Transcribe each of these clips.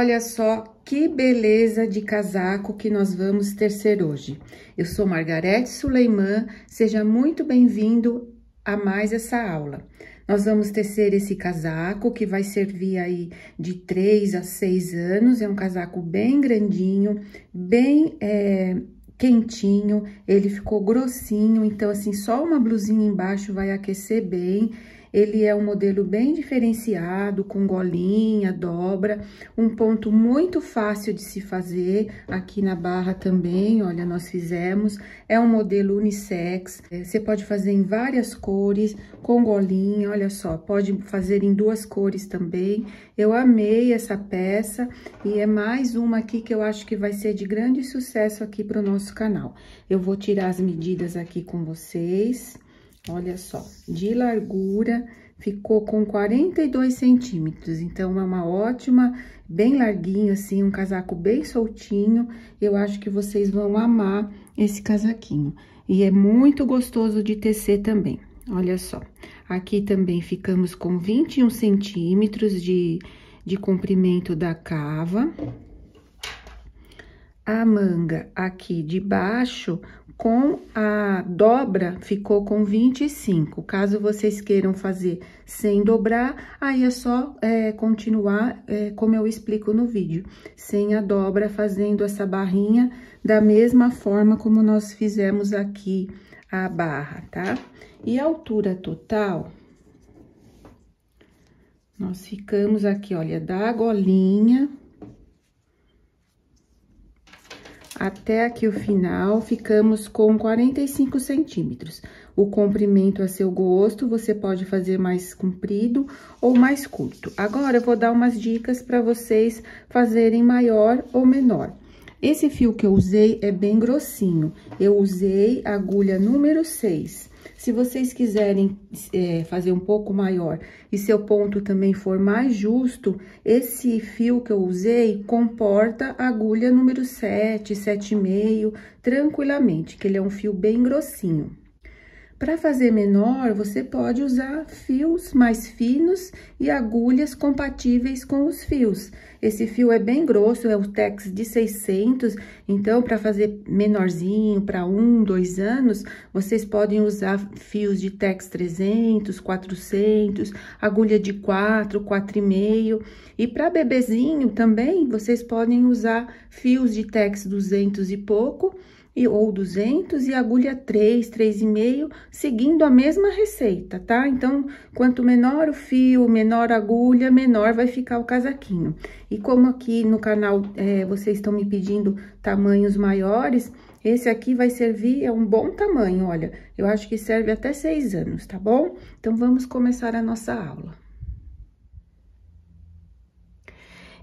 Olha só que beleza de casaco que nós vamos tecer hoje. Eu sou Margarete Suleiman, seja muito bem-vindo a mais essa aula. Nós vamos tecer esse casaco que vai servir aí de 3 a 6 anos, é um casaco bem grandinho, bem é, quentinho, ele ficou grossinho, então assim, só uma blusinha embaixo vai aquecer bem ele é um modelo bem diferenciado, com golinha, dobra, um ponto muito fácil de se fazer, aqui na barra também, olha, nós fizemos. É um modelo unissex, é, você pode fazer em várias cores, com golinha, olha só, pode fazer em duas cores também. Eu amei essa peça e é mais uma aqui que eu acho que vai ser de grande sucesso aqui para o nosso canal. Eu vou tirar as medidas aqui com vocês. Olha só, de largura ficou com 42 centímetros, então é uma ótima, bem larguinho assim, um casaco bem soltinho. Eu acho que vocês vão amar esse casaquinho. E é muito gostoso de tecer também, olha só. Aqui também ficamos com 21 centímetros de, de comprimento da cava, a manga aqui de baixo com a dobra ficou com 25. Caso vocês queiram fazer sem dobrar, aí é só é, continuar é, como eu explico no vídeo. Sem a dobra, fazendo essa barrinha da mesma forma como nós fizemos aqui a barra, tá? E a altura total, nós ficamos aqui, olha, da golinha até aqui o final, ficamos com 45 centímetros. O comprimento a seu gosto, você pode fazer mais comprido ou mais curto. Agora, eu vou dar umas dicas para vocês fazerem maior ou menor. Esse fio que eu usei é bem grossinho, eu usei agulha número 6. Se vocês quiserem é, fazer um pouco maior e seu ponto também for mais justo, esse fio que eu usei comporta agulha número 7, 7,5, tranquilamente, que ele é um fio bem grossinho. Para fazer menor, você pode usar fios mais finos e agulhas compatíveis com os fios. Esse fio é bem grosso, é o Tex de 600, então para fazer menorzinho, para um, dois anos, vocês podem usar fios de Tex 300, 400, agulha de 4, 4,5. E para bebezinho também, vocês podem usar fios de Tex 200 e pouco, e, ou 200 e agulha 3, 3,5, seguindo a mesma receita, tá? Então, quanto menor o fio, menor a agulha, menor vai ficar o casaquinho. E como aqui no canal é, vocês estão me pedindo tamanhos maiores, esse aqui vai servir, é um bom tamanho, olha, eu acho que serve até 6 anos, tá bom? Então, vamos começar a nossa aula.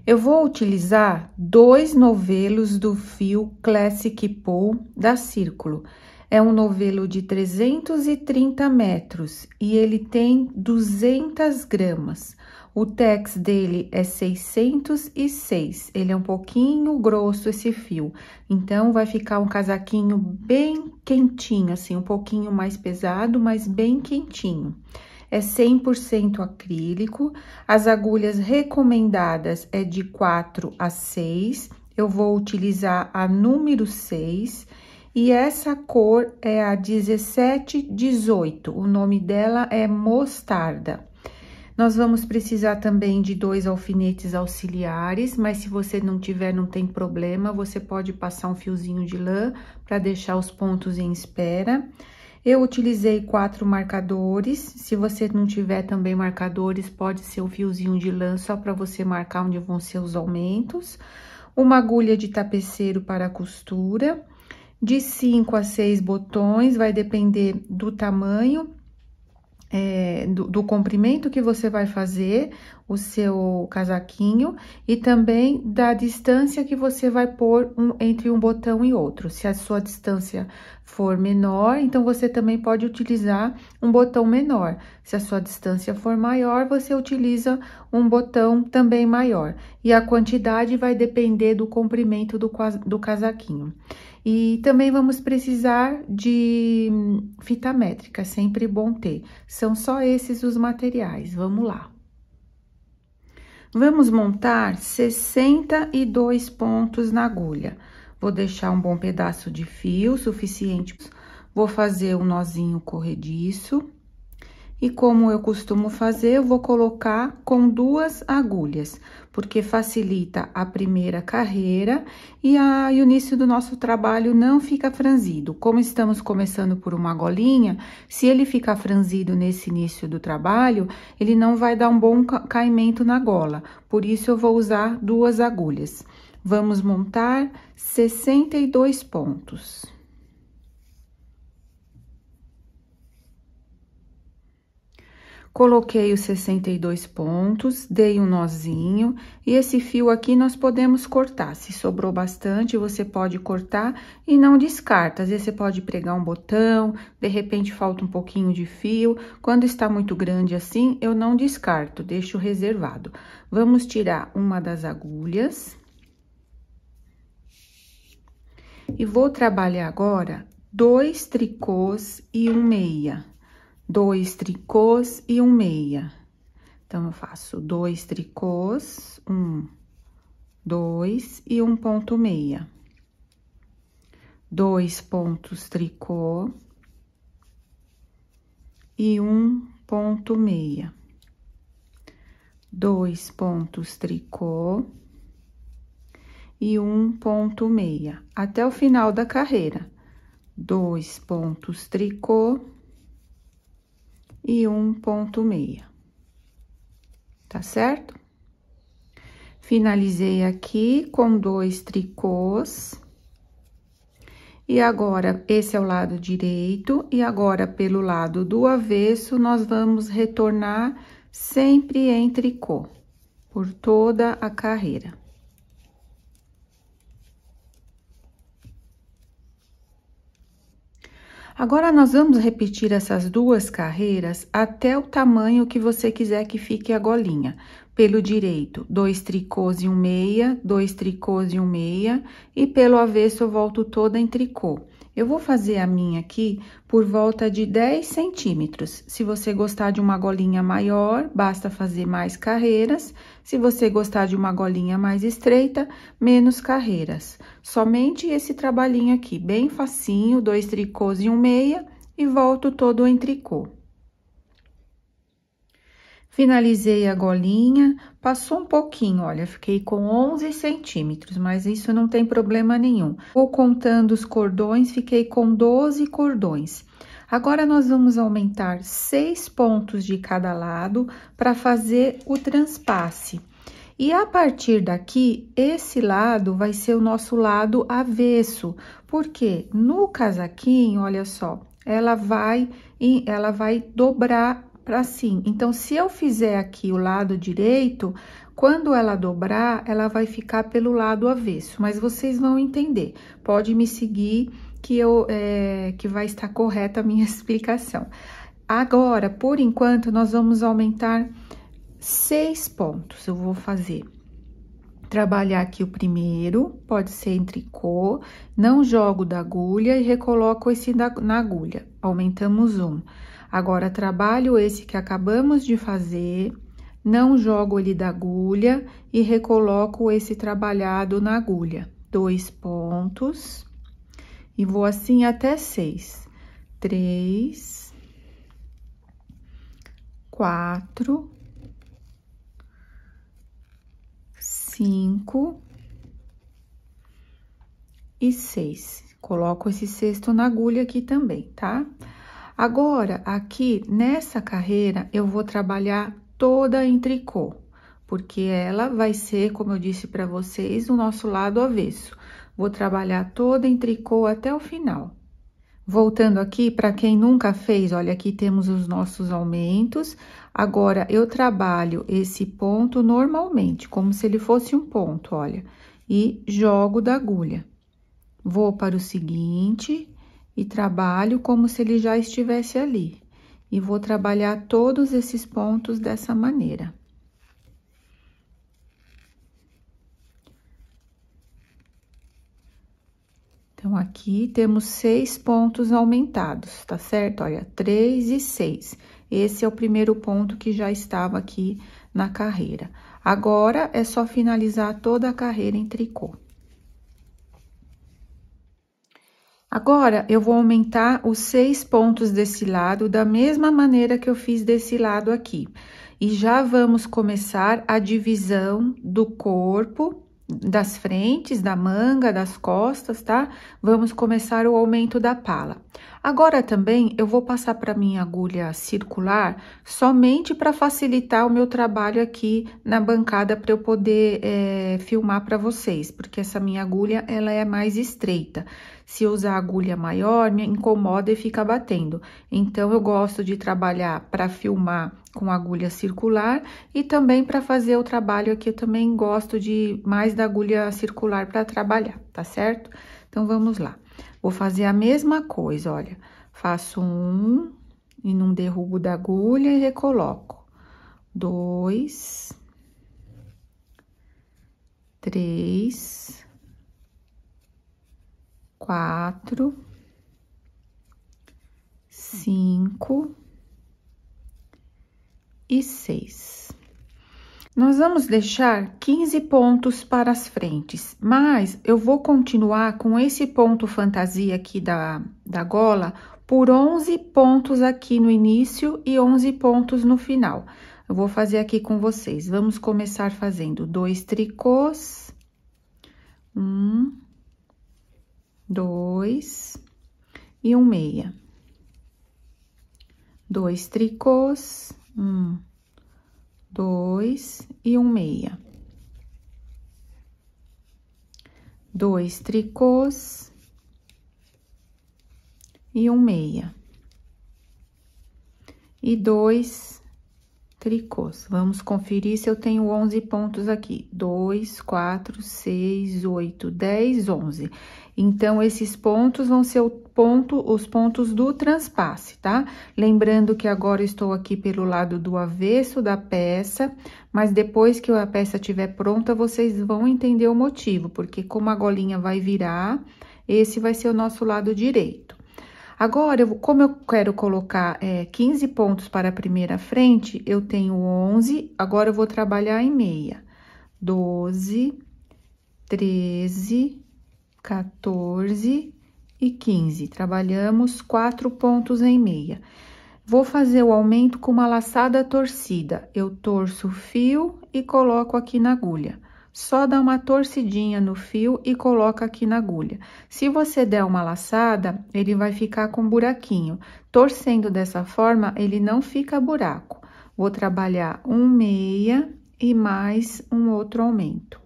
Eu vou utilizar dois novelos do fio Classic Pool da Círculo. É um novelo de 330 metros e ele tem 200 gramas. O tex dele é 606, ele é um pouquinho grosso esse fio, então vai ficar um casaquinho bem quentinho, assim, um pouquinho mais pesado, mas bem quentinho é 100% acrílico. As agulhas recomendadas é de 4 a 6. Eu vou utilizar a número 6 e essa cor é a 1718. O nome dela é mostarda. Nós vamos precisar também de dois alfinetes auxiliares, mas se você não tiver, não tem problema, você pode passar um fiozinho de lã para deixar os pontos em espera. Eu utilizei quatro marcadores, se você não tiver também marcadores, pode ser um fiozinho de lã só para você marcar onde vão ser os aumentos. Uma agulha de tapeceiro para costura, de cinco a seis botões, vai depender do tamanho, é, do, do comprimento que você vai fazer o seu casaquinho e também da distância que você vai pôr um, entre um botão e outro. Se a sua distância for menor, então você também pode utilizar um botão menor. Se a sua distância for maior, você utiliza um botão também maior. E a quantidade vai depender do comprimento do, do casaquinho. E também vamos precisar de hum, fita métrica, sempre bom ter. São só esses os materiais, vamos lá. Vamos montar 62 pontos na agulha. Vou deixar um bom pedaço de fio suficiente. Vou fazer um nozinho corrediço. E como eu costumo fazer, eu vou colocar com duas agulhas, porque facilita a primeira carreira e, a, e o início do nosso trabalho não fica franzido. Como estamos começando por uma golinha, se ele ficar franzido nesse início do trabalho, ele não vai dar um bom caimento na gola, por isso eu vou usar duas agulhas. Vamos montar 62 pontos. Coloquei os 62 pontos, dei um nozinho, e esse fio aqui nós podemos cortar. Se sobrou bastante, você pode cortar e não descarta. Às vezes, você pode pregar um botão, de repente falta um pouquinho de fio. Quando está muito grande assim, eu não descarto, deixo reservado. Vamos tirar uma das agulhas. E vou trabalhar agora dois tricôs e um meia dois tricôs e um meia. Então, eu faço dois tricôs, um, dois e um ponto meia. Dois pontos tricô e um ponto meia. Dois pontos tricô e um ponto meia, até o final da carreira. Dois pontos tricô e 1,6, tá certo? Finalizei aqui com dois tricôs. E agora, esse é o lado direito, e agora, pelo lado do avesso, nós vamos retornar sempre em tricô, por toda a carreira. Agora nós vamos repetir essas duas carreiras até o tamanho que você quiser que fique a golinha. Pelo direito, dois tricôs e um meia, dois tricôs e um meia, e pelo avesso eu volto toda em tricô. Eu vou fazer a minha aqui por volta de 10 centímetros. Se você gostar de uma golinha maior, basta fazer mais carreiras. Se você gostar de uma golinha mais estreita, menos carreiras. Somente esse trabalhinho aqui, bem facinho, dois tricôs e um meia, e volto todo em tricô. Finalizei a golinha, passou um pouquinho, olha, fiquei com 11 centímetros, mas isso não tem problema nenhum. Vou contando os cordões, fiquei com 12 cordões. Agora, nós vamos aumentar seis pontos de cada lado para fazer o transpasse. E a partir daqui, esse lado vai ser o nosso lado avesso, porque no casaquinho, olha só, ela vai, ela vai dobrar para assim. Então, se eu fizer aqui o lado direito, quando ela dobrar, ela vai ficar pelo lado avesso, mas vocês vão entender. Pode me seguir que, eu, é, que vai estar correta a minha explicação. Agora, por enquanto, nós vamos aumentar seis pontos. Eu vou fazer trabalhar aqui o primeiro, pode ser em tricô, não jogo da agulha e recoloco esse na agulha, aumentamos um. Agora, trabalho esse que acabamos de fazer, não jogo ele da agulha e recoloco esse trabalhado na agulha, dois pontos e vou assim até seis. Três, quatro, cinco e seis. Coloco esse sexto na agulha aqui também, tá? Agora, aqui nessa carreira, eu vou trabalhar toda em tricô, porque ela vai ser, como eu disse para vocês, o nosso lado avesso. Vou trabalhar toda em tricô até o final. Voltando aqui, para quem nunca fez, olha, aqui temos os nossos aumentos. Agora, eu trabalho esse ponto normalmente, como se ele fosse um ponto, olha. E jogo da agulha. Vou para o seguinte e trabalho como se ele já estivesse ali. E vou trabalhar todos esses pontos dessa maneira. Então, aqui temos seis pontos aumentados, tá certo? Olha, três e seis. Esse é o primeiro ponto que já estava aqui na carreira. Agora, é só finalizar toda a carreira em tricô. Agora, eu vou aumentar os seis pontos desse lado da mesma maneira que eu fiz desse lado aqui. E já vamos começar a divisão do corpo das frentes, da manga, das costas, tá? Vamos começar o aumento da pala. Agora também eu vou passar para minha agulha circular somente para facilitar o meu trabalho aqui na bancada para eu poder é, filmar para vocês, porque essa minha agulha ela é mais estreita. Se eu usar agulha maior, me incomoda e fica batendo. Então, eu gosto de trabalhar para filmar com agulha circular e também para fazer o trabalho aqui, eu também gosto de mais da agulha circular para trabalhar, tá certo? Então, vamos lá. Vou fazer a mesma coisa, olha. Faço um e não derrubo da agulha e recoloco. Dois. Três. Quatro. Cinco. E seis. Nós vamos deixar 15 pontos para as frentes, mas eu vou continuar com esse ponto fantasia aqui da, da gola por 11 pontos aqui no início e 11 pontos no final. Eu vou fazer aqui com vocês. Vamos começar fazendo dois tricôs. Um, dois e um meia. Dois tricôs, um, dois e um meia. Dois tricôs e um meia. E dois tricôs. Vamos conferir se eu tenho onze pontos aqui. Dois, quatro, seis, oito, dez, onze. Então, esses pontos vão ser o ponto, os pontos do transpasse, tá? Lembrando que agora estou aqui pelo lado do avesso da peça, mas depois que a peça estiver pronta, vocês vão entender o motivo, porque como a golinha vai virar, esse vai ser o nosso lado direito. Agora, eu, como eu quero colocar é, 15 pontos para a primeira frente, eu tenho 11, agora eu vou trabalhar em meia. 12, 13, 14 e 15. Trabalhamos quatro pontos em meia. Vou fazer o aumento com uma laçada torcida. Eu torço o fio e coloco aqui na agulha. Só dá uma torcidinha no fio e coloca aqui na agulha. Se você der uma laçada, ele vai ficar com um buraquinho. Torcendo dessa forma, ele não fica buraco. Vou trabalhar um meia e mais um outro aumento.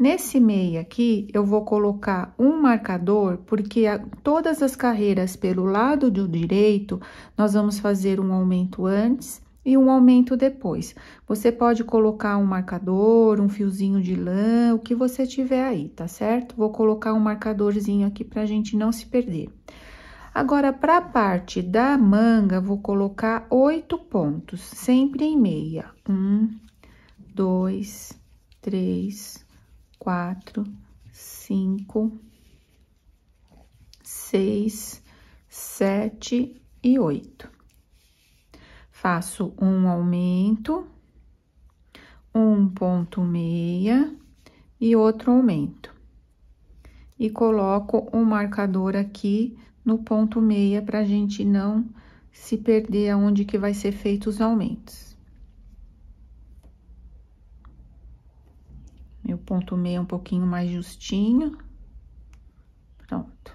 Nesse meio aqui, eu vou colocar um marcador, porque a, todas as carreiras pelo lado do direito, nós vamos fazer um aumento antes e um aumento depois. Você pode colocar um marcador, um fiozinho de lã, o que você tiver aí, tá certo? Vou colocar um marcadorzinho aqui pra gente não se perder. Agora, para a parte da manga, vou colocar oito pontos, sempre em meia. Um, dois, três, quatro, cinco, seis, sete e oito. Faço um aumento, um ponto meia e outro aumento. E coloco o um marcador aqui no ponto meia para a gente não se perder aonde que vai ser feito os aumentos. E o ponto meio é um pouquinho mais justinho. Pronto.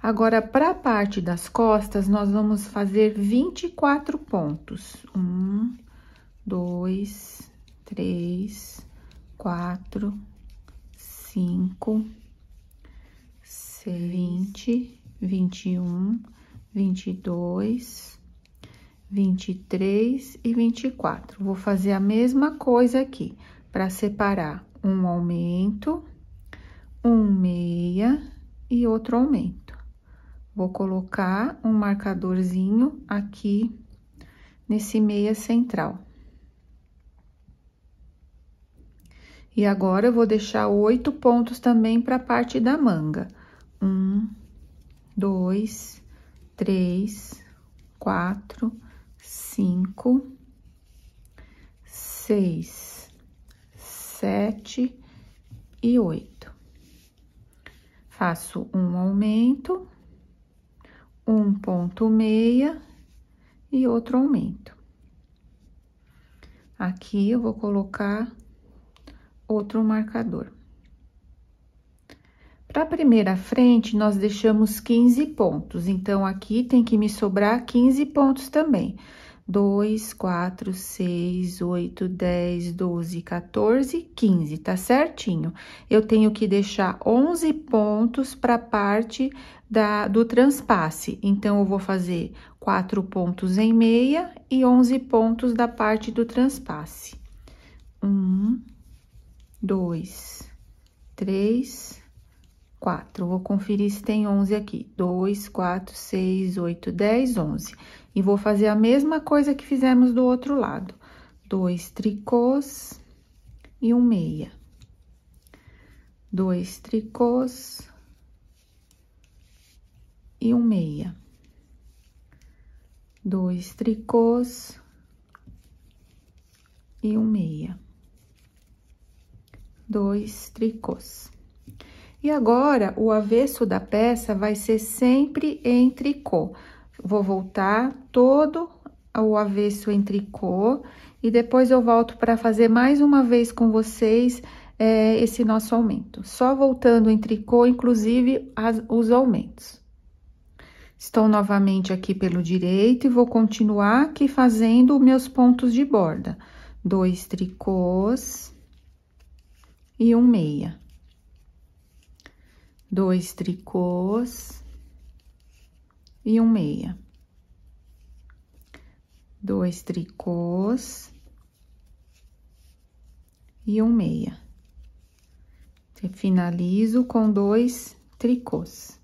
Agora, para a parte das costas, nós vamos fazer 24 pontos. Um, dois, três, quatro, cinco, vinte, vinte e um, vinte e dois, vinte e três e vinte e quatro. Vou fazer a mesma coisa aqui, para separar um aumento, um meia e outro aumento. Vou colocar um marcadorzinho aqui nesse meia central. E agora, eu vou deixar oito pontos também para a parte da manga. Um, dois, três, quatro, cinco, seis, sete e oito. Faço um aumento, um ponto meia e outro aumento. Aqui eu vou colocar outro marcador. Para a primeira frente, nós deixamos 15 pontos, então aqui tem que me sobrar 15 pontos também. 2, 4, 6, 8, 10, 12, 14, 15, tá certinho? Eu tenho que deixar 11 pontos para a parte da, do transpasse. Então, eu vou fazer 4 pontos em meia e 11 pontos da parte do transpasse. 1, 2, 3, 4. Vou conferir se tem 11 aqui. 2, 4, 6, 8, 10, 11. E vou fazer a mesma coisa que fizemos do outro lado. Dois tricôs e um meia. Dois tricôs e um meia. Dois tricôs e um meia. Dois tricôs. E agora, o avesso da peça vai ser sempre em tricô. Vou voltar todo o avesso em tricô e depois eu volto para fazer mais uma vez com vocês é, esse nosso aumento. Só voltando em tricô, inclusive, as, os aumentos. Estou novamente aqui pelo direito e vou continuar aqui fazendo meus pontos de borda. Dois tricôs e um meia. Dois tricôs e um meia. Dois tricôs e um meia. Finalizo com dois tricôs.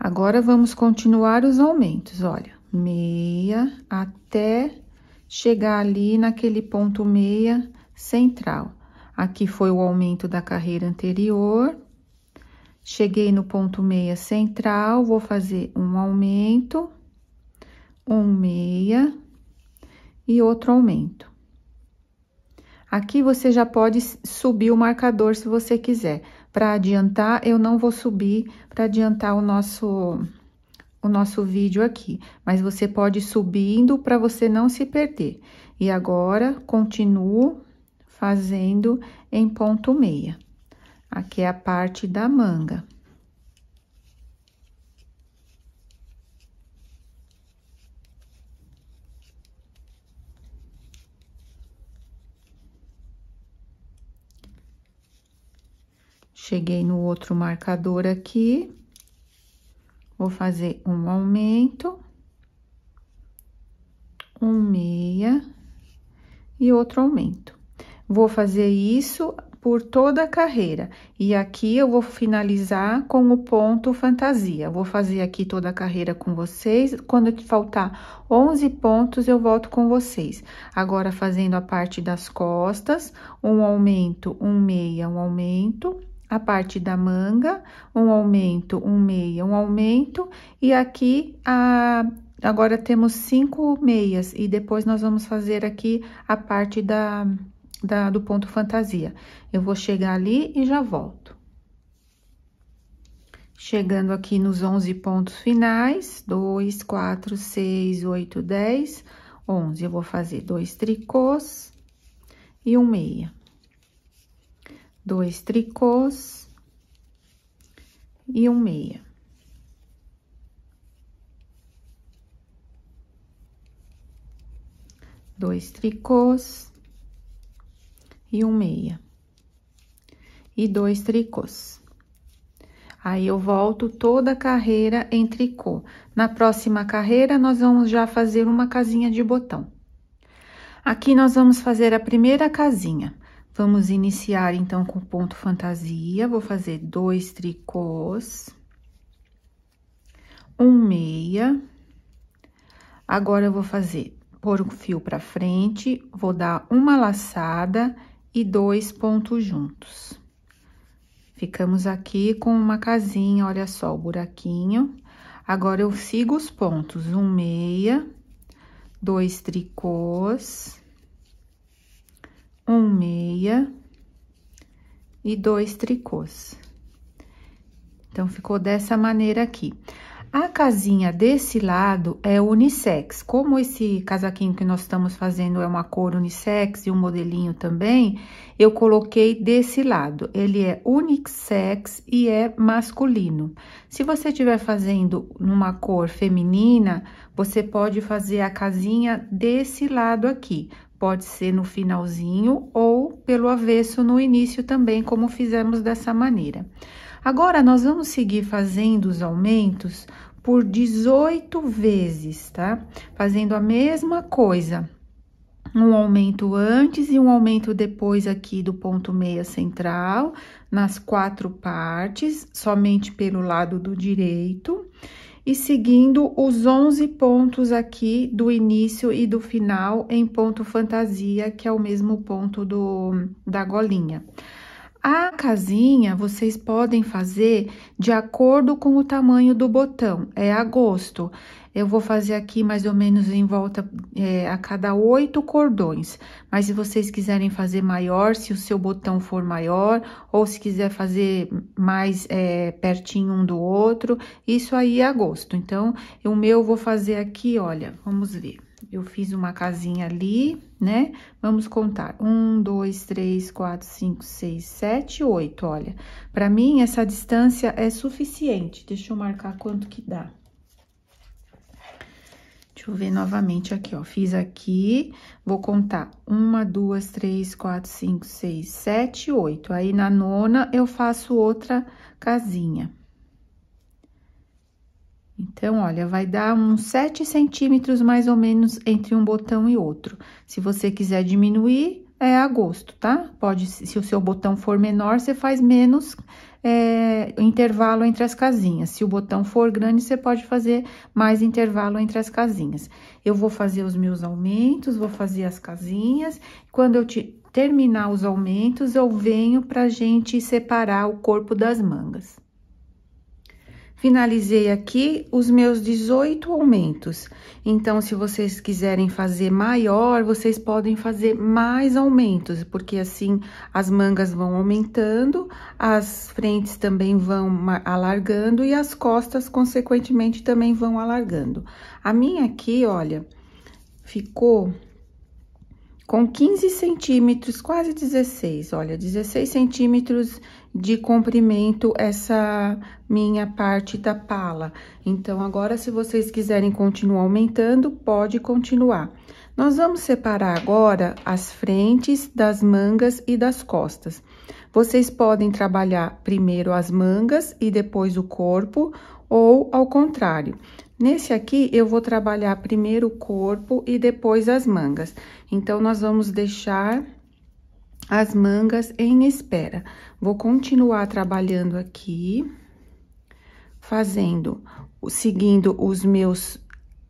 Agora, vamos continuar os aumentos, olha, meia até chegar ali naquele ponto meia central. Aqui foi o aumento da carreira anterior, Cheguei no ponto meia central, vou fazer um aumento, um meia e outro aumento. Aqui você já pode subir o marcador se você quiser. Para adiantar, eu não vou subir para adiantar o nosso o nosso vídeo aqui, mas você pode ir subindo para você não se perder. E agora continuo fazendo em ponto meia. Aqui é a parte da manga. Cheguei no outro marcador aqui, vou fazer um aumento, um meia e outro aumento. Vou fazer isso por toda a carreira. E aqui eu vou finalizar com o ponto fantasia. Vou fazer aqui toda a carreira com vocês. Quando faltar 11 pontos, eu volto com vocês. Agora, fazendo a parte das costas, um aumento, um meia, um aumento. A parte da manga, um aumento, um meia, um aumento. E aqui, a Agora, temos cinco meias e depois nós vamos fazer aqui a parte da, da do ponto fantasia. Eu vou chegar ali e já volto. Chegando aqui nos 11 pontos finais, 2, 4, 6, 8, 10, 11. Eu vou fazer dois tricôs e um meia. Dois tricôs e um meia. dois tricôs e um meia e dois tricôs. Aí, eu volto toda a carreira em tricô. Na próxima carreira, nós vamos já fazer uma casinha de botão. Aqui, nós vamos fazer a primeira casinha. Vamos iniciar, então, com ponto fantasia. Vou fazer dois tricôs. Um meia. Agora, eu vou fazer, pôr o fio para frente, vou dar uma laçada e dois pontos juntos. Ficamos aqui com uma casinha, olha só o buraquinho. Agora, eu sigo os pontos, um meia, dois tricôs, um meia e dois tricôs. Então, ficou dessa maneira aqui. A casinha desse lado é unissex. Como esse casaquinho que nós estamos fazendo é uma cor unissex e um modelinho também, eu coloquei desse lado. Ele é unissex e é masculino. Se você estiver fazendo numa cor feminina, você pode fazer a casinha desse lado aqui. Pode ser no finalzinho ou pelo avesso no início também, como fizemos dessa maneira. Agora, nós vamos seguir fazendo os aumentos por 18 vezes, tá? Fazendo a mesma coisa. Um aumento antes e um aumento depois aqui do ponto meia central, nas quatro partes, somente pelo lado do direito. E seguindo os 11 pontos aqui do início e do final em ponto fantasia, que é o mesmo ponto do, da golinha. A casinha vocês podem fazer de acordo com o tamanho do botão, é a gosto. Eu vou fazer aqui mais ou menos em volta é, a cada oito cordões. Mas se vocês quiserem fazer maior, se o seu botão for maior, ou se quiser fazer mais é, pertinho um do outro, isso aí é a gosto. Então, o meu eu vou fazer aqui, olha, vamos ver eu fiz uma casinha ali, né? Vamos contar. Um, dois, três, quatro, cinco, seis, sete, oito, olha. Pra mim, essa distância é suficiente. Deixa eu marcar quanto que dá. Deixa eu ver novamente aqui, ó. Fiz aqui, vou contar. Uma, duas, três, quatro, cinco, seis, sete, oito. Aí, na nona, eu faço outra casinha. Então, olha, vai dar uns 7 centímetros mais ou menos entre um botão e outro. Se você quiser diminuir, é a gosto, tá? Pode, se o seu botão for menor, você faz menos é, intervalo entre as casinhas. Se o botão for grande, você pode fazer mais intervalo entre as casinhas. Eu vou fazer os meus aumentos, vou fazer as casinhas. Quando eu te, terminar os aumentos, eu venho pra gente separar o corpo das mangas. Finalizei aqui os meus 18 aumentos. Então, se vocês quiserem fazer maior, vocês podem fazer mais aumentos, porque assim as mangas vão aumentando, as frentes também vão alargando e as costas, consequentemente, também vão alargando. A minha aqui, olha, ficou com 15 centímetros, quase 16, olha, 16 centímetros de comprimento essa minha parte da pala. Então, agora, se vocês quiserem continuar aumentando, pode continuar. Nós vamos separar agora as frentes das mangas e das costas. Vocês podem trabalhar primeiro as mangas e depois o corpo, ou ao contrário. Nesse aqui, eu vou trabalhar primeiro o corpo e depois as mangas. Então, nós vamos deixar as mangas em espera. Vou continuar trabalhando aqui, fazendo, seguindo os meus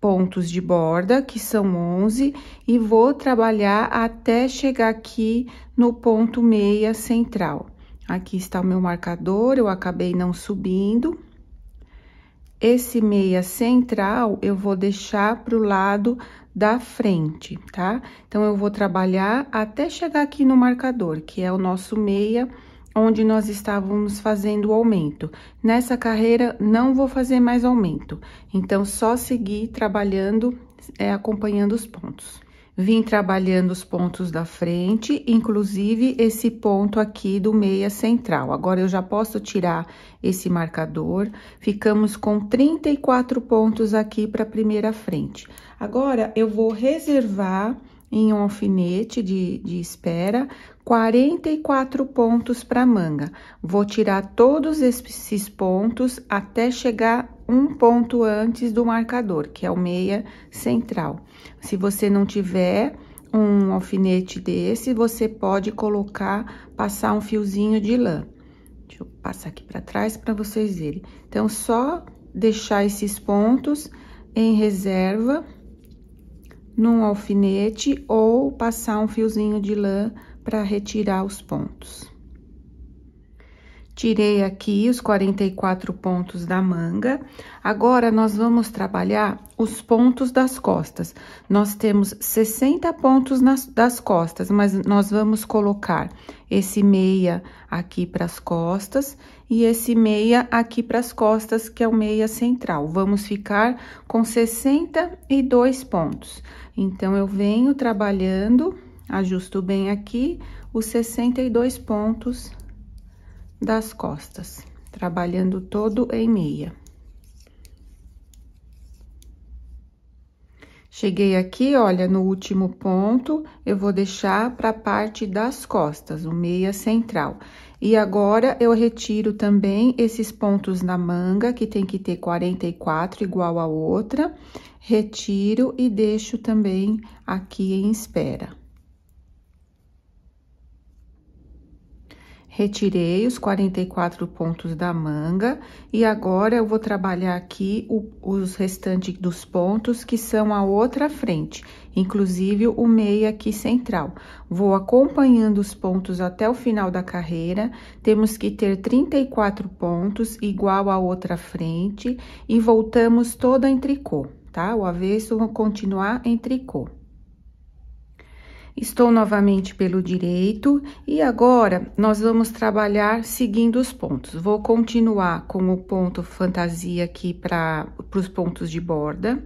pontos de borda, que são 11, e vou trabalhar até chegar aqui no ponto meia central. Aqui está o meu marcador, eu acabei não subindo. Esse meia central eu vou deixar para o lado da frente, tá? Então, eu vou trabalhar até chegar aqui no marcador, que é o nosso meia central onde nós estávamos fazendo o aumento. Nessa carreira, não vou fazer mais aumento, então só seguir trabalhando, é, acompanhando os pontos. Vim trabalhando os pontos da frente, inclusive esse ponto aqui do meia central. Agora, eu já posso tirar esse marcador. Ficamos com 34 pontos aqui para a primeira frente. Agora, eu vou reservar em um alfinete de, de espera, 44 pontos para manga. Vou tirar todos esses pontos até chegar um ponto antes do marcador, que é o meia central. Se você não tiver um alfinete desse, você pode colocar, passar um fiozinho de lã. Deixa eu passar aqui para trás para vocês verem. Então, só deixar esses pontos em reserva num alfinete ou passar um fiozinho de lã para retirar os pontos. Tirei aqui os 44 pontos da manga. Agora, nós vamos trabalhar os pontos das costas. Nós temos 60 pontos nas, das costas, mas nós vamos colocar esse meia aqui para as costas e esse meia aqui para as costas, que é o meia central. Vamos ficar com 62 pontos. Então, eu venho trabalhando, ajusto bem aqui, os 62 pontos das costas, trabalhando todo em meia. Cheguei aqui, olha, no último ponto, eu vou deixar para a parte das costas, o meia central. E agora, eu retiro também esses pontos na manga, que tem que ter 44 igual a outra. Retiro e deixo também aqui em espera. Retirei os 44 pontos da manga e agora eu vou trabalhar aqui o, os restantes dos pontos que são a outra frente, inclusive o meio aqui central. Vou acompanhando os pontos até o final da carreira, temos que ter 34 pontos igual à outra frente e voltamos toda em tricô, tá? O avesso vou continuar em tricô. Estou novamente pelo direito e agora nós vamos trabalhar seguindo os pontos. Vou continuar com o ponto fantasia aqui para os pontos de borda.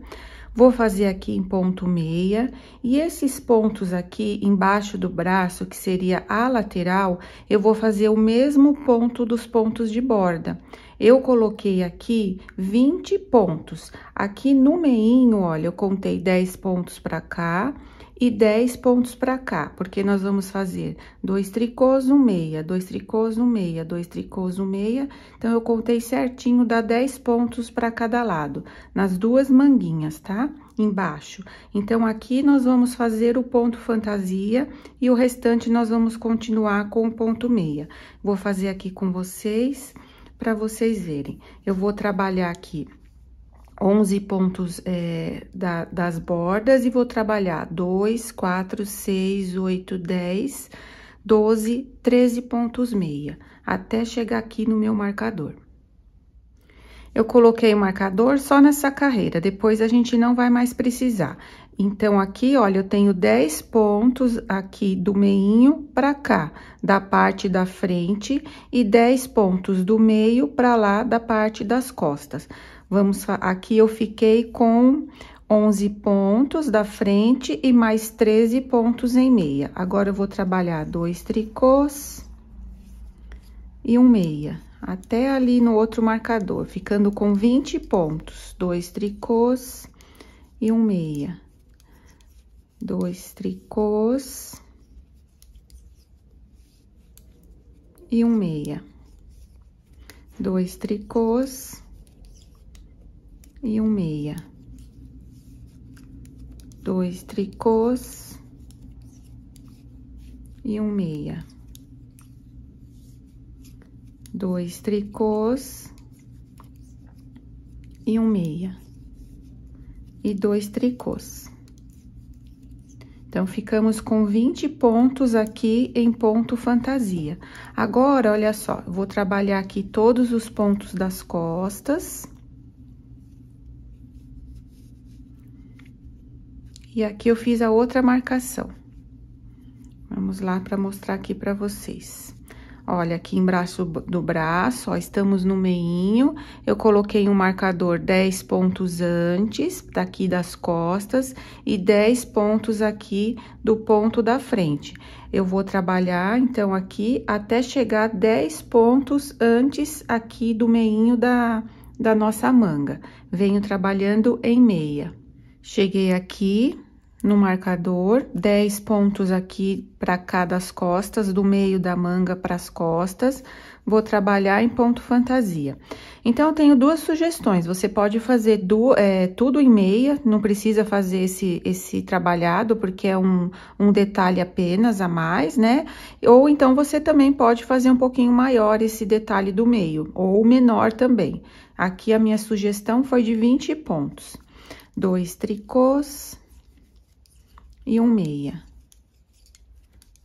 Vou fazer aqui em ponto meia e esses pontos aqui embaixo do braço, que seria a lateral, eu vou fazer o mesmo ponto dos pontos de borda. Eu coloquei aqui 20 pontos. Aqui no meinho, olha, eu contei 10 pontos para cá, e 10 pontos para cá, porque nós vamos fazer dois tricôs um meia, dois tricôs um meia, dois tricôs um meia. Então, eu contei certinho, dá 10 pontos para cada lado, nas duas manguinhas, tá? Embaixo. Então, aqui nós vamos fazer o ponto fantasia e o restante nós vamos continuar com o ponto meia. Vou fazer aqui com vocês, para vocês verem. Eu vou trabalhar aqui 11 pontos é, da, das bordas e vou trabalhar 2, 4, 6, 8, 10, 12, 13 pontos meia, até chegar aqui no meu marcador. Eu coloquei o marcador só nessa carreira, depois a gente não vai mais precisar. Então, aqui, olha, eu tenho 10 pontos aqui do meinho para cá, da parte da frente, e 10 pontos do meio para lá, da parte das costas. Vamos aqui eu fiquei com 11 pontos da frente e mais 13 pontos em meia. Agora eu vou trabalhar dois tricôs e um meia, até ali no outro marcador, ficando com 20 pontos, dois tricôs e um meia. Dois tricôs e um meia. Dois tricôs e um meia. Dois tricôs e um meia. Dois tricôs e um meia. E dois tricôs. Então, ficamos com 20 pontos aqui em ponto fantasia. Agora, olha só, vou trabalhar aqui todos os pontos das costas. E aqui eu fiz a outra marcação. Vamos lá para mostrar aqui para vocês. Olha, aqui embaixo do braço, ó, estamos no meinho. Eu coloquei um marcador 10 pontos antes, daqui das costas, e 10 pontos aqui do ponto da frente. Eu vou trabalhar, então, aqui até chegar 10 pontos antes aqui do meinho da, da nossa manga. Venho trabalhando em meia. Cheguei aqui, no marcador, 10 pontos aqui para cada as costas, do meio da manga para as costas. Vou trabalhar em ponto fantasia. Então, eu tenho duas sugestões. Você pode fazer do, é, tudo em meia, não precisa fazer esse, esse trabalhado, porque é um, um detalhe apenas a mais, né? Ou então, você também pode fazer um pouquinho maior esse detalhe do meio, ou menor também. Aqui, a minha sugestão foi de 20 pontos. Dois tricôs e um meia.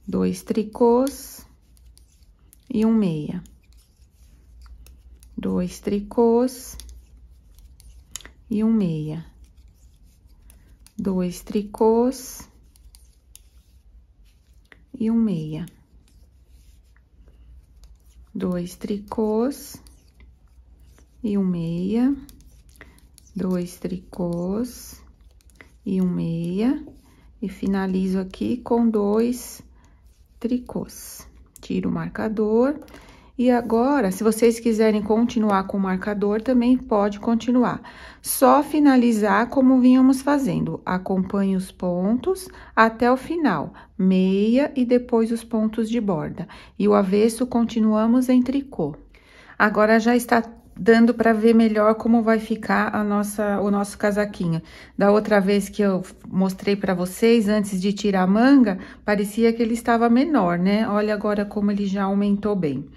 Dois tricôs e um meia. Dois tricôs e um meia. Dois tricôs e um meia. Dois tricôs e um meia. Dois tricôs e um meia e finalizo aqui com dois tricôs. Tiro o marcador. E agora, se vocês quiserem continuar com o marcador, também pode continuar. Só finalizar como vínhamos fazendo. Acompanhe os pontos até o final, meia e depois os pontos de borda. E o avesso continuamos em tricô. Agora já está dando para ver melhor como vai ficar a nossa, o nosso casaquinho. Da outra vez que eu mostrei para vocês, antes de tirar a manga, parecia que ele estava menor, né? Olha agora como ele já aumentou bem.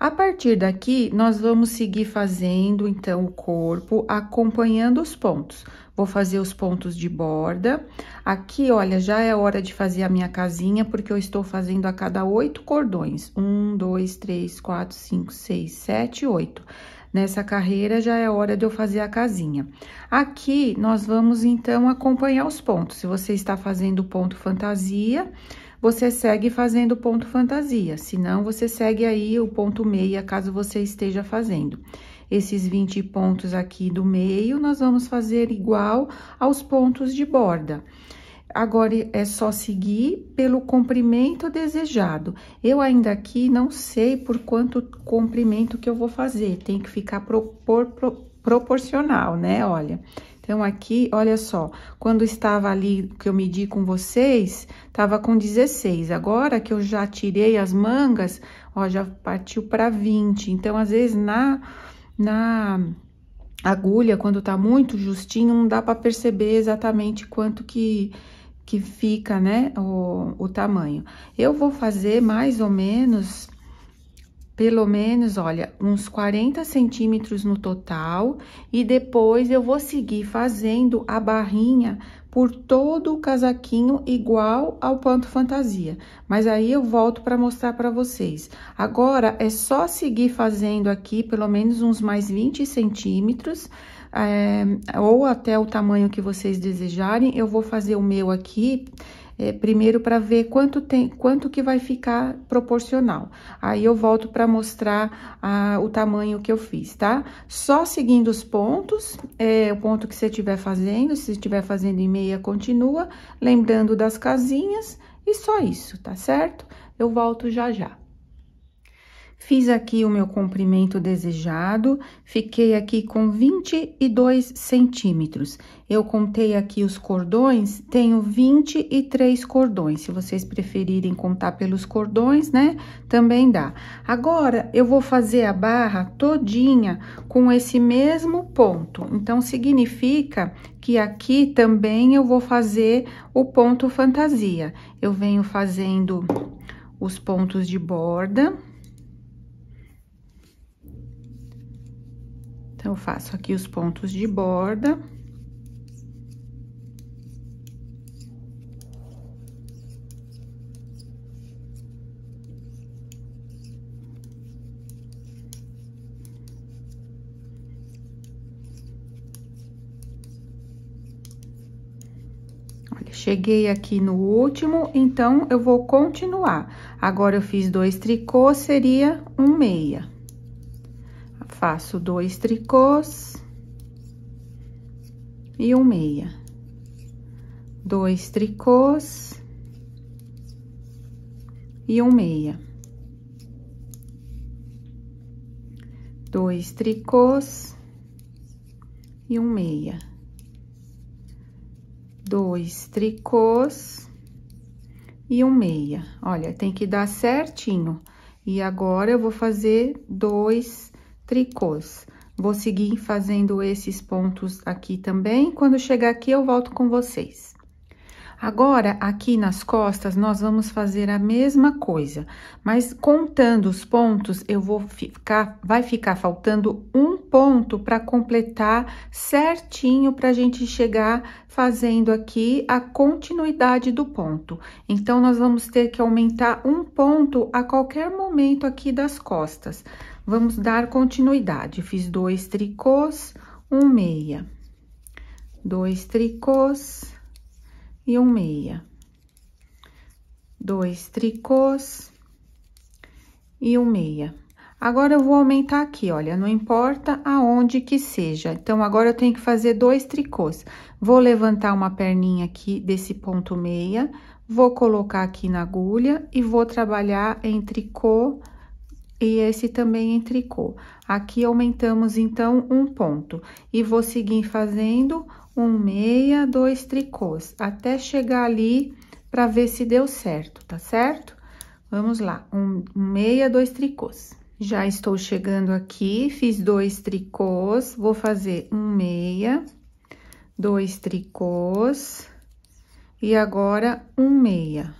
A partir daqui, nós vamos seguir fazendo, então, o corpo acompanhando os pontos. Vou fazer os pontos de borda. Aqui, olha, já é hora de fazer a minha casinha, porque eu estou fazendo a cada oito cordões. Um, dois, três, quatro, cinco, seis, sete, oito nessa carreira, já é hora de eu fazer a casinha. Aqui, nós vamos, então, acompanhar os pontos. Se você está fazendo ponto fantasia, você segue fazendo ponto fantasia. Se não, você segue aí o ponto meia, caso você esteja fazendo. Esses 20 pontos aqui do meio, nós vamos fazer igual aos pontos de borda. Agora é só seguir pelo comprimento desejado. Eu ainda aqui não sei por quanto comprimento que eu vou fazer, tem que ficar pro, proporcional, né? Olha, então aqui, olha só, quando estava ali que eu medi com vocês, estava com 16. Agora que eu já tirei as mangas, ó, já partiu para 20. Então, às vezes na na agulha, quando tá muito justinho, não dá para perceber exatamente quanto que que fica, né, o, o tamanho. Eu vou fazer mais ou menos, pelo menos, olha, uns 40 centímetros no total. E depois eu vou seguir fazendo a barrinha por todo o casaquinho igual ao panto fantasia. Mas aí eu volto para mostrar para vocês. Agora, é só seguir fazendo aqui pelo menos uns mais 20 centímetros é, ou até o tamanho que vocês desejarem. Eu vou fazer o meu aqui é, primeiro para ver quanto tem, quanto que vai ficar proporcional. Aí eu volto para mostrar a, o tamanho que eu fiz, tá? Só seguindo os pontos, é, o ponto que você estiver fazendo, se estiver fazendo em meia, continua, lembrando das casinhas e só isso, tá certo? Eu volto já já. Fiz aqui o meu comprimento desejado, fiquei aqui com 22 centímetros. Eu contei aqui os cordões, tenho 23 cordões. Se vocês preferirem contar pelos cordões, né, também dá. Agora, eu vou fazer a barra todinha com esse mesmo ponto. Então, significa que aqui também eu vou fazer o ponto fantasia. Eu venho fazendo os pontos de borda Então, faço aqui os pontos de borda. Cheguei aqui no último, então, eu vou continuar. Agora, eu fiz dois tricôs, seria um meia faço dois tricôs e um meia. Dois tricôs e um meia. Dois tricôs e um meia. Dois tricôs e um meia. Olha, tem que dar certinho. E agora, eu vou fazer dois tricôs. Vou seguir fazendo esses pontos aqui também. Quando chegar aqui, eu volto com vocês. Agora, aqui nas costas, nós vamos fazer a mesma coisa, mas contando os pontos, eu vou ficar, vai ficar faltando um ponto para completar certinho para a gente chegar fazendo aqui a continuidade do ponto. Então, nós vamos ter que aumentar um ponto a qualquer momento aqui das costas. Vamos dar continuidade. Fiz dois tricôs, um meia, dois tricôs e um meia. Dois tricôs e um meia. Agora, eu vou aumentar aqui, olha, não importa aonde que seja. Então, agora eu tenho que fazer dois tricôs. Vou levantar uma perninha aqui desse ponto meia, vou colocar aqui na agulha e vou trabalhar em tricô e esse também em tricô. Aqui, aumentamos, então, um ponto. E vou seguir fazendo um meia, dois tricôs, até chegar ali para ver se deu certo, tá certo? Vamos lá, um, meia, dois tricôs. Já estou chegando aqui, fiz dois tricôs, vou fazer um meia, dois tricôs, e agora um meia.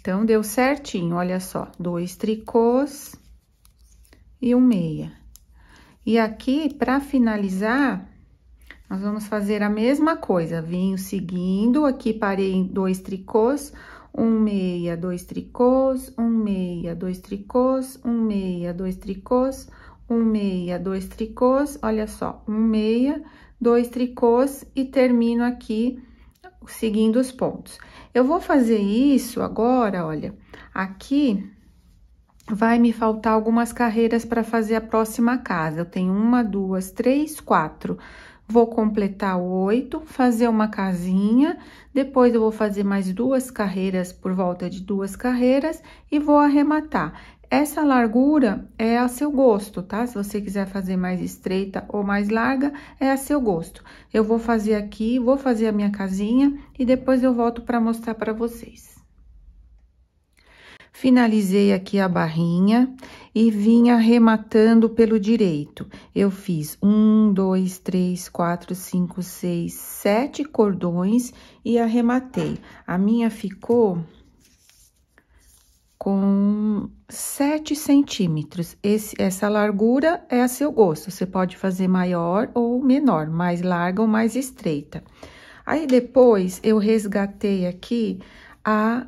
Então, deu certinho, olha só, dois tricôs e um meia. E aqui, para finalizar, nós vamos fazer a mesma coisa, vinho seguindo, aqui parei em dois tricôs, um meia, dois tricôs, um meia, dois tricôs, um meia, dois tricôs, um meia, dois tricôs, olha só, um meia, dois tricôs e termino aqui seguindo os pontos. Eu vou fazer isso agora, olha, aqui vai me faltar algumas carreiras para fazer a próxima casa. Eu tenho uma, duas, três, Quatro vou completar oito, fazer uma casinha, depois eu vou fazer mais duas carreiras por volta de duas carreiras e vou arrematar. Essa largura é a seu gosto, tá? Se você quiser fazer mais estreita ou mais larga, é a seu gosto. Eu vou fazer aqui, vou fazer a minha casinha e depois eu volto para mostrar para vocês. Finalizei aqui a barrinha e vim arrematando pelo direito. Eu fiz um, dois, três, quatro, cinco, seis, sete cordões e arrematei. A minha ficou com sete centímetros. Esse, essa largura é a seu gosto, você pode fazer maior ou menor, mais larga ou mais estreita. Aí, depois, eu resgatei aqui a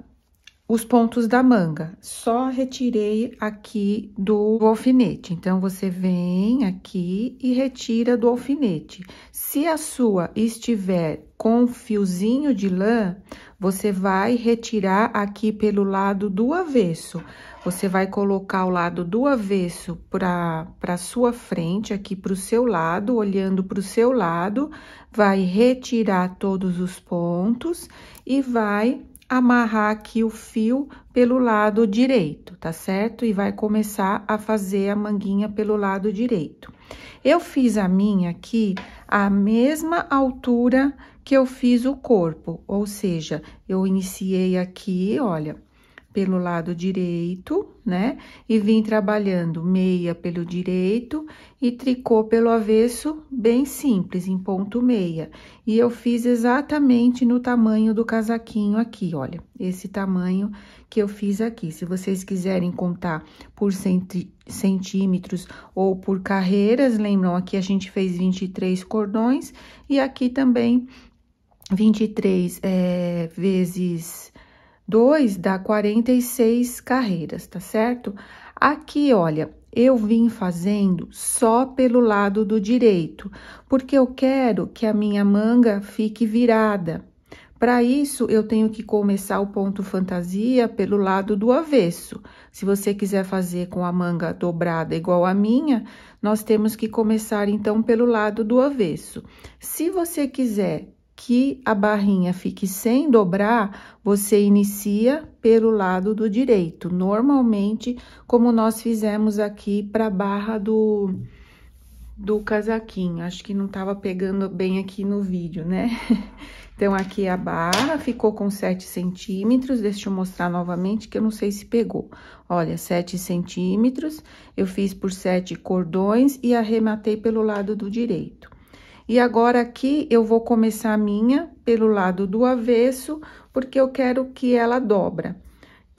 os pontos da manga. Só retirei aqui do alfinete. Então, você vem aqui e retira do alfinete. Se a sua estiver com fiozinho de lã, você vai retirar aqui pelo lado do avesso. Você vai colocar o lado do avesso para a sua frente, aqui para o seu lado, olhando para o seu lado, vai retirar todos os pontos e vai amarrar aqui o fio pelo lado direito, tá certo? E vai começar a fazer a manguinha pelo lado direito. Eu fiz a minha aqui a mesma altura que eu fiz o corpo, ou seja, eu iniciei aqui, olha, pelo lado direito, né? E vim trabalhando meia pelo direito e tricô pelo avesso, bem simples, em ponto meia. E eu fiz exatamente no tamanho do casaquinho aqui, olha, esse tamanho que eu fiz aqui. Se vocês quiserem contar por centímetros ou por carreiras, lembram, aqui a gente fez 23 cordões e aqui também 23 é, eh, vezes 2 dá 46 carreiras, tá certo? Aqui, olha, eu vim fazendo só pelo lado do direito, porque eu quero que a minha manga fique virada. Para isso, eu tenho que começar o ponto fantasia pelo lado do avesso. Se você quiser fazer com a manga dobrada igual a minha, nós temos que começar então pelo lado do avesso. Se você quiser que a barrinha fique sem dobrar, você inicia pelo lado do direito. Normalmente, como nós fizemos aqui para a barra do, do casaquinho. Acho que não estava pegando bem aqui no vídeo, né? Então, aqui a barra ficou com 7 centímetros. Deixa eu mostrar novamente, que eu não sei se pegou. Olha, 7 centímetros. Eu fiz por 7 cordões e arrematei pelo lado do direito. E agora aqui eu vou começar a minha pelo lado do avesso, porque eu quero que ela dobra.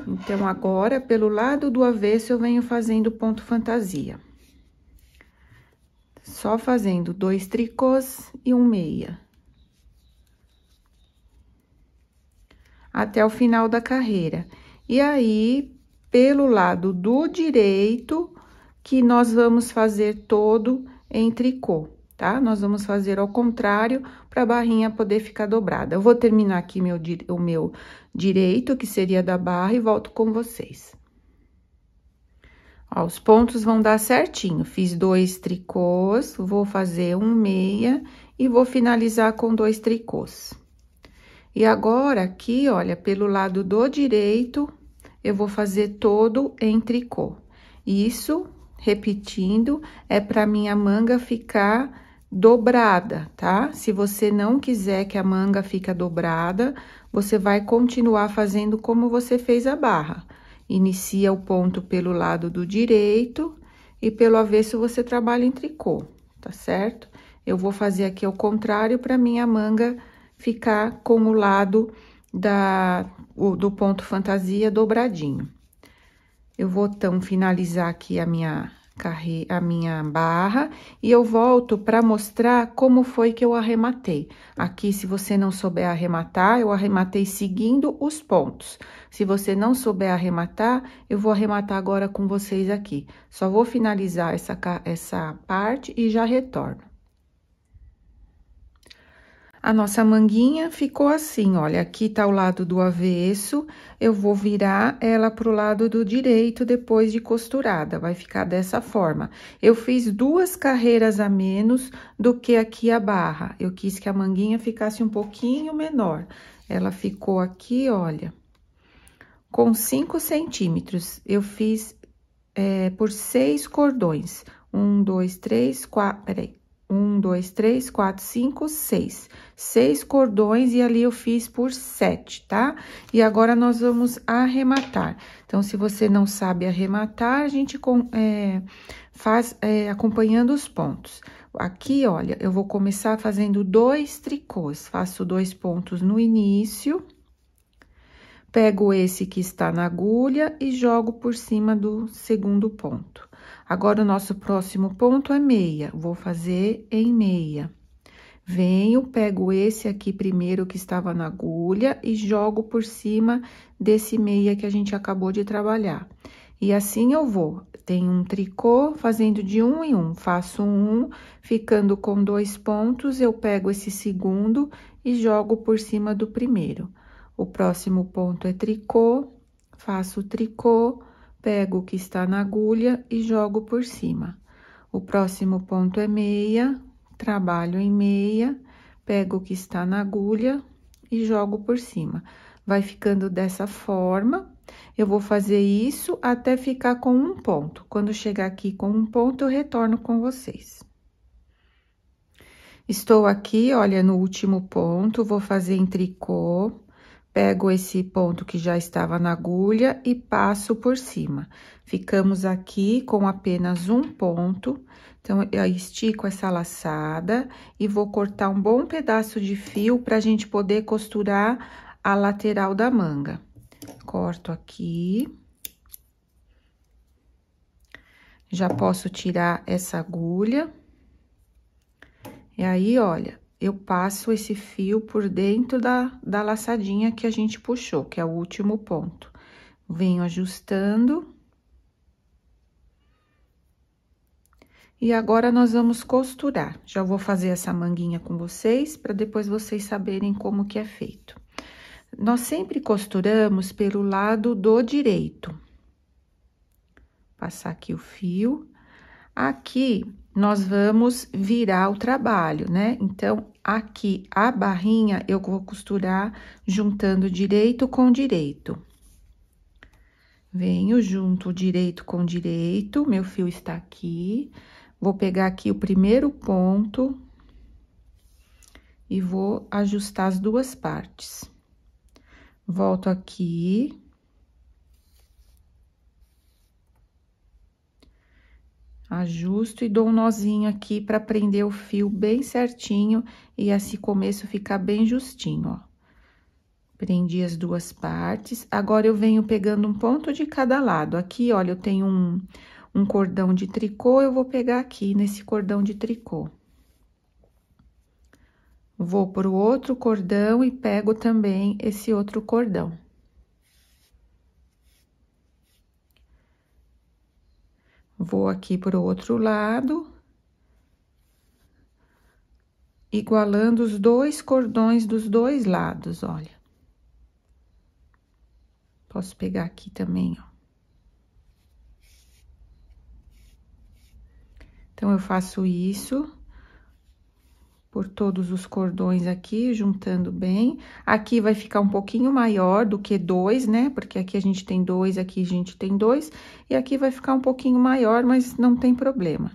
Então, agora, pelo lado do avesso, eu venho fazendo ponto fantasia. Só fazendo dois tricôs e um meia. Até o final da carreira. E aí, pelo lado do direito, que nós vamos fazer todo em tricô tá? Nós vamos fazer ao contrário para a barrinha poder ficar dobrada. Eu vou terminar aqui meu, o meu direito, que seria da barra, e volto com vocês. Ó, os pontos vão dar certinho. Fiz dois tricôs, vou fazer um meia e vou finalizar com dois tricôs. E agora, aqui, olha, pelo lado do direito, eu vou fazer todo em tricô. Isso, repetindo, é para minha manga ficar dobrada, tá? Se você não quiser que a manga fique dobrada, você vai continuar fazendo como você fez a barra. Inicia o ponto pelo lado do direito e pelo avesso você trabalha em tricô, tá certo? Eu vou fazer aqui ao contrário para minha manga ficar com o lado da, o, do ponto fantasia dobradinho. Eu vou, então, finalizar aqui a minha carrei a minha barra e eu volto para mostrar como foi que eu arrematei. Aqui, se você não souber arrematar, eu arrematei seguindo os pontos. Se você não souber arrematar, eu vou arrematar agora com vocês aqui. Só vou finalizar essa, essa parte e já retorno. A nossa manguinha ficou assim, olha, aqui tá o lado do avesso, eu vou virar ela pro lado do direito depois de costurada, vai ficar dessa forma. Eu fiz duas carreiras a menos do que aqui a barra, eu quis que a manguinha ficasse um pouquinho menor. Ela ficou aqui, olha, com 5 centímetros, eu fiz é, por seis cordões. Um, dois, três, quatro, peraí, um, dois, três, quatro, cinco, seis. Seis cordões e ali eu fiz por sete, tá? E agora nós vamos arrematar. Então, se você não sabe arrematar, a gente é, faz é, acompanhando os pontos. Aqui, olha, eu vou começar fazendo dois tricôs. Faço dois pontos no início. Pego esse que está na agulha e jogo por cima do segundo ponto. Agora, o nosso próximo ponto é meia. Vou fazer em meia. Venho, pego esse aqui primeiro que estava na agulha e jogo por cima desse meia que a gente acabou de trabalhar. E assim eu vou. Tem um tricô fazendo de um em um. Faço um, ficando com dois pontos, eu pego esse segundo e jogo por cima do primeiro. O próximo ponto é tricô, faço tricô, pego o que está na agulha e jogo por cima. O próximo ponto é meia, trabalho em meia, pego o que está na agulha e jogo por cima. Vai ficando dessa forma. Eu vou fazer isso até ficar com um ponto. Quando chegar aqui com um ponto, eu retorno com vocês. Estou aqui, olha, no último ponto, vou fazer em tricô, Pego esse ponto que já estava na agulha e passo por cima. Ficamos aqui com apenas um ponto. Então, eu estico essa laçada e vou cortar um bom pedaço de fio para a gente poder costurar a lateral da manga. Corto aqui. Já posso tirar essa agulha. E aí, olha, eu passo esse fio por dentro da, da laçadinha que a gente puxou, que é o último ponto. Venho ajustando. E agora, nós vamos costurar. Já vou fazer essa manguinha com vocês, para depois vocês saberem como que é feito. Nós sempre costuramos pelo lado do direito. Passar aqui o fio. Aqui, nós vamos virar o trabalho, né? Então, aqui a barrinha eu vou costurar juntando direito com direito. Venho junto direito com direito, meu fio está aqui. Vou pegar aqui o primeiro ponto e vou ajustar as duas partes. Volto aqui, Ajusto e dou um nozinho aqui para prender o fio bem certinho e esse começo ficar bem justinho, ó. Prendi as duas partes. Agora, eu venho pegando um ponto de cada lado. Aqui, olha, eu tenho um, um cordão de tricô, eu vou pegar aqui nesse cordão de tricô. Vou pro outro cordão e pego também esse outro cordão. Vou aqui pro outro lado, igualando os dois cordões dos dois lados, olha. Posso pegar aqui também, ó. Então, eu faço isso por todos os cordões aqui, juntando bem. Aqui vai ficar um pouquinho maior do que dois, né? Porque aqui a gente tem dois, aqui a gente tem dois. E aqui vai ficar um pouquinho maior, mas não tem problema.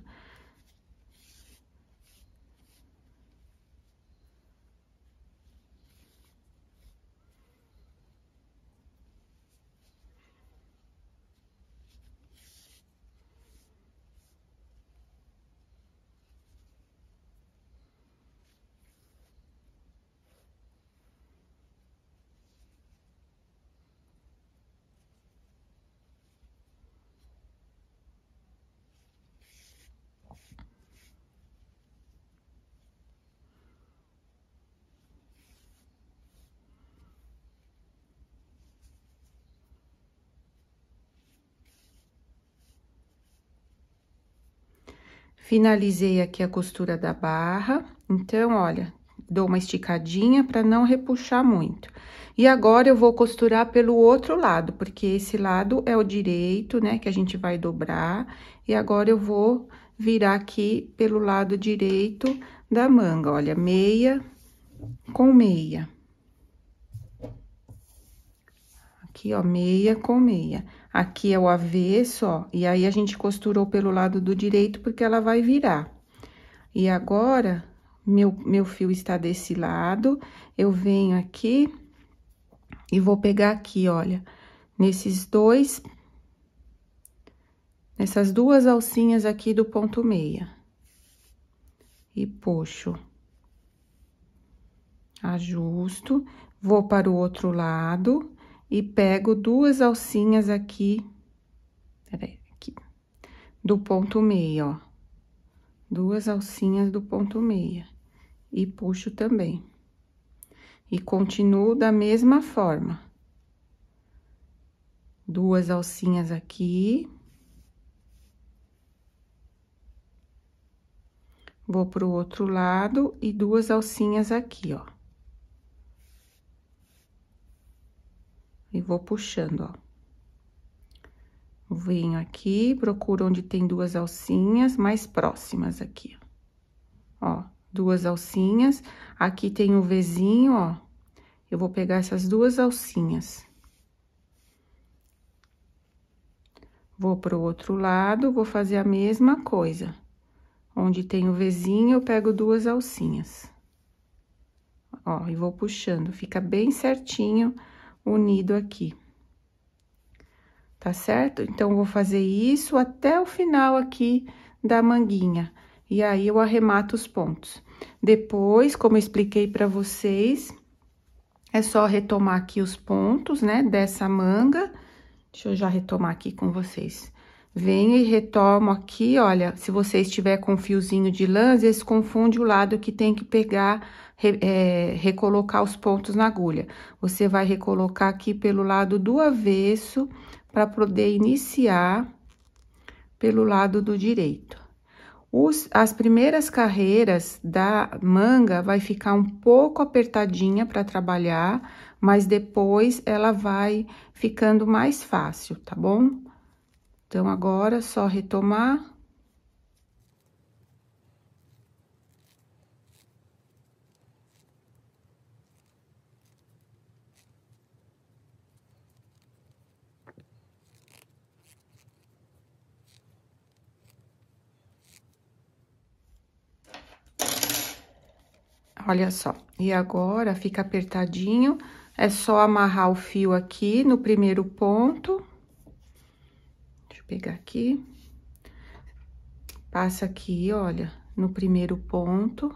Finalizei aqui a costura da barra, então, olha, dou uma esticadinha para não repuxar muito. E agora, eu vou costurar pelo outro lado, porque esse lado é o direito, né, que a gente vai dobrar. E agora, eu vou virar aqui pelo lado direito da manga, olha, meia com meia. Aqui, ó, meia com meia aqui é o avesso, ó, e aí a gente costurou pelo lado do direito porque ela vai virar. E agora, meu, meu fio está desse lado, eu venho aqui e vou pegar aqui, olha, nesses dois, nessas duas alcinhas aqui do ponto meia. E puxo. Ajusto, vou para o outro lado e pego duas alcinhas aqui, peraí, aqui, do ponto meia, ó. Duas alcinhas do ponto meia. E puxo também. E continuo da mesma forma. Duas alcinhas aqui. Vou pro outro lado e duas alcinhas aqui, ó. e vou puxando, ó. Venho aqui, procuro onde tem duas alcinhas mais próximas aqui, ó. Duas alcinhas, aqui tem um Vzinho, ó. Eu vou pegar essas duas alcinhas. Vou pro outro lado, vou fazer a mesma coisa. Onde tem o Vzinho, eu pego duas alcinhas. Ó, e vou puxando, fica bem certinho unido aqui. Tá certo? Então, vou fazer isso até o final aqui da manguinha. E aí, eu arremato os pontos. Depois, como eu expliquei para vocês, é só retomar aqui os pontos, né, dessa manga. Deixa eu já retomar aqui com vocês. Venho e retomo aqui, olha, se você estiver com fiozinho de lã, às vezes confunde o lado que tem que pegar, re, é, recolocar os pontos na agulha. Você vai recolocar aqui pelo lado do avesso, para poder iniciar pelo lado do direito. Os, as primeiras carreiras da manga vai ficar um pouco apertadinha para trabalhar, mas depois ela vai ficando mais fácil, tá bom? Então, agora, é só retomar. Olha só, e agora fica apertadinho, é só amarrar o fio aqui no primeiro ponto pegar aqui. Passa aqui, olha, no primeiro ponto.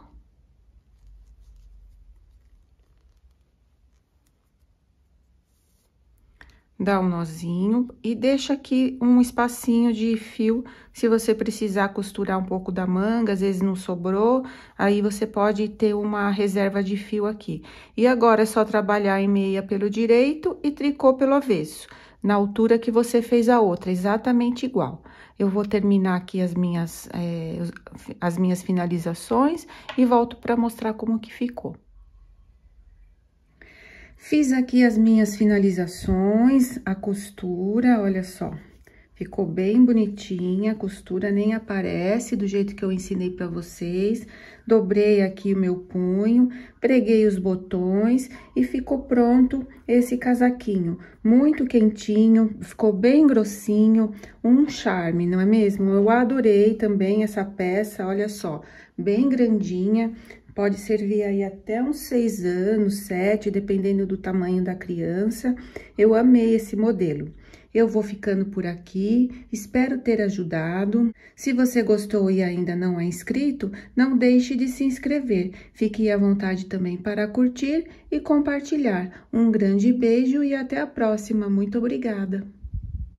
Dá um nozinho e deixa aqui um espacinho de fio, se você precisar costurar um pouco da manga, às vezes não sobrou, aí você pode ter uma reserva de fio aqui. E agora é só trabalhar em meia pelo direito e tricô pelo avesso na altura que você fez a outra, exatamente igual. Eu vou terminar aqui as minhas, é, as minhas finalizações e volto para mostrar como que ficou. Fiz aqui as minhas finalizações, a costura, olha só, Ficou bem bonitinha, a costura nem aparece do jeito que eu ensinei para vocês. Dobrei aqui o meu punho, preguei os botões e ficou pronto esse casaquinho. Muito quentinho, ficou bem grossinho, um charme, não é mesmo? Eu adorei também essa peça, olha só, bem grandinha, pode servir aí até uns seis anos, sete, dependendo do tamanho da criança. Eu amei esse modelo. Eu vou ficando por aqui, espero ter ajudado. Se você gostou e ainda não é inscrito, não deixe de se inscrever. Fique à vontade também para curtir e compartilhar. Um grande beijo e até a próxima. Muito obrigada!